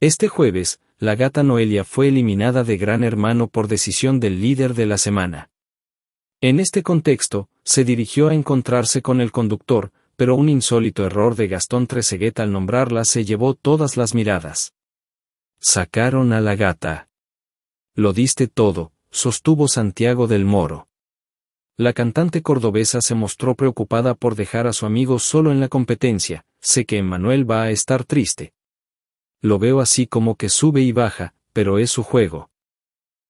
Este jueves, la gata Noelia fue eliminada de Gran Hermano por decisión del líder de la semana. En este contexto, se dirigió a encontrarse con el conductor, pero un insólito error de Gastón Tresegueta al nombrarla se llevó todas las miradas. Sacaron a la gata. Lo diste todo, sostuvo Santiago del Moro. La cantante cordobesa se mostró preocupada por dejar a su amigo solo en la competencia, sé que Emmanuel va a estar triste, lo veo así como que sube y baja, pero es su juego.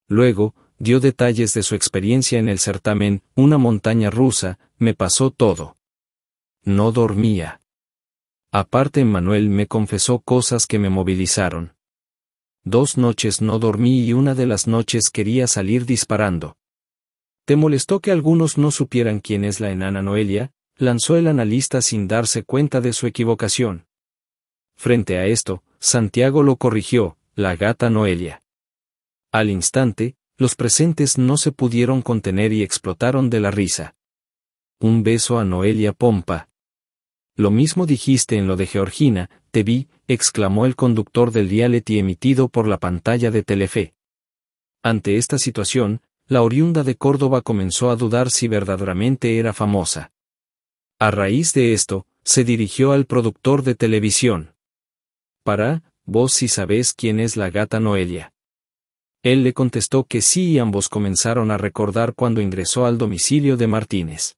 Luego, dio detalles de su experiencia en el certamen, una montaña rusa, me pasó todo. No dormía. Aparte Manuel me confesó cosas que me movilizaron. Dos noches no dormí y una de las noches quería salir disparando. ¿Te molestó que algunos no supieran quién es la enana Noelia? lanzó el analista sin darse cuenta de su equivocación. Frente a esto, Santiago lo corrigió, la gata Noelia. Al instante, los presentes no se pudieron contener y explotaron de la risa. Un beso a Noelia Pompa. Lo mismo dijiste en lo de Georgina, te vi, exclamó el conductor del dialeti emitido por la pantalla de Telefe. Ante esta situación, la oriunda de Córdoba comenzó a dudar si verdaderamente era famosa. A raíz de esto, se dirigió al productor de televisión para, vos si sí sabés quién es la gata Noelia. Él le contestó que sí y ambos comenzaron a recordar cuando ingresó al domicilio de Martínez.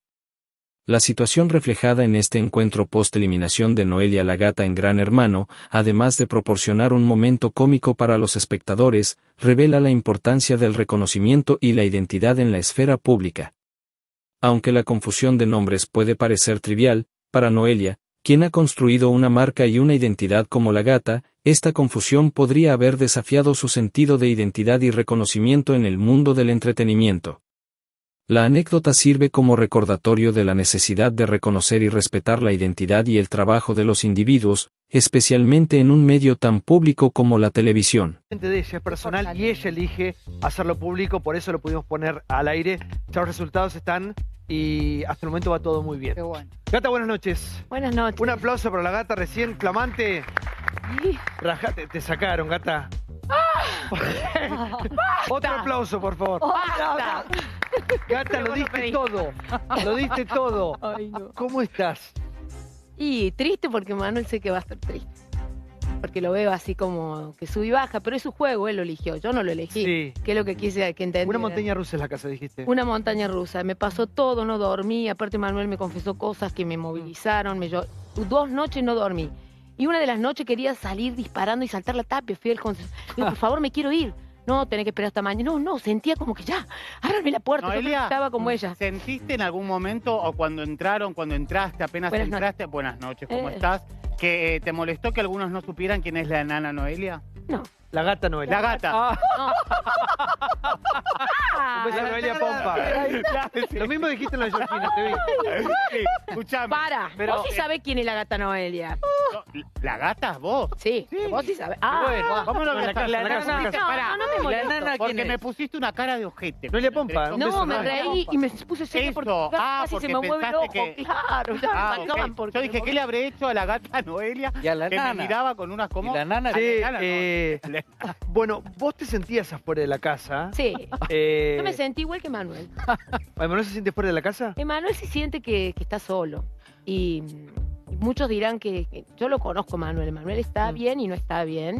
La situación reflejada en este encuentro post-eliminación de Noelia la gata en Gran Hermano, además de proporcionar un momento cómico para los espectadores, revela la importancia del reconocimiento y la identidad en la esfera pública. Aunque la confusión de nombres puede parecer trivial, para Noelia, quien ha construido una marca y una identidad como la gata, esta confusión podría haber desafiado su sentido de identidad y reconocimiento en el mundo del entretenimiento. La anécdota sirve como recordatorio de la necesidad de reconocer y respetar la identidad y el trabajo de los individuos, especialmente en un medio tan público como la televisión. personal y ella elige hacerlo público, por eso lo pudimos poner al aire. Los resultados están y hasta el momento va todo muy bien. Qué bueno. Gata, buenas noches. Buenas noches. Un aplauso para la gata recién clamante. te sacaron, gata. ¡Ah! Otro aplauso, por favor. Gata, lo diste todo. Lo diste todo. ¿Cómo estás? Y triste porque Manuel sé que va a estar triste porque lo veo así como que sube y baja, pero es su juego, él lo eligió, yo no lo elegí. Sí. Que es lo que quise que entender. Una montaña rusa es la casa, dijiste. Una montaña rusa, me pasó todo, no dormí, aparte Manuel me confesó cosas que me movilizaron, me dos noches no dormí. Y una de las noches quería salir disparando y saltar la tapia, fui al consejo, por favor, me quiero ir. No, tenés que esperar hasta mañana. No, no, sentía como que ya, ábrame la puerta. estaba como ella. ¿Sentiste en algún momento o cuando entraron, cuando entraste, apenas entraste, buenas noches, ¿cómo eh. estás? ¿Que eh, te molestó que algunos no supieran quién es la enana Noelia? No. La gata Noelia. La gata. Ah. Un a Noelia Pompa. Lo mismo dijiste en la Georgina, te vi. escuchame. Para, Pero, vos sí sabés quién es la gata Noelia. ¿La gata? ¿Vos? Sí, vos sí sabés. Ah, Bueno, vamos a la La nana, no, no, me molesto. La nana, Porque me pusiste una cara de ojete. Noelia Pompa. No, me reí y me puse serio porque ah, casi se me porque mueve el ojo. Claro, ah, Yo dije, ¿qué le habré hecho a la gata Noelia? Y a la que me miraba con unas como... la nana. Sí. Eh, bueno, vos te sentías afuera de la casa. Sí. Eh, eh, yo me sentí igual que Manuel. ¿Manuel se siente fuera de la casa? Manuel se siente que, que está solo. Y muchos dirán que, que, yo lo conozco Manuel, Manuel está mm. bien y no está bien.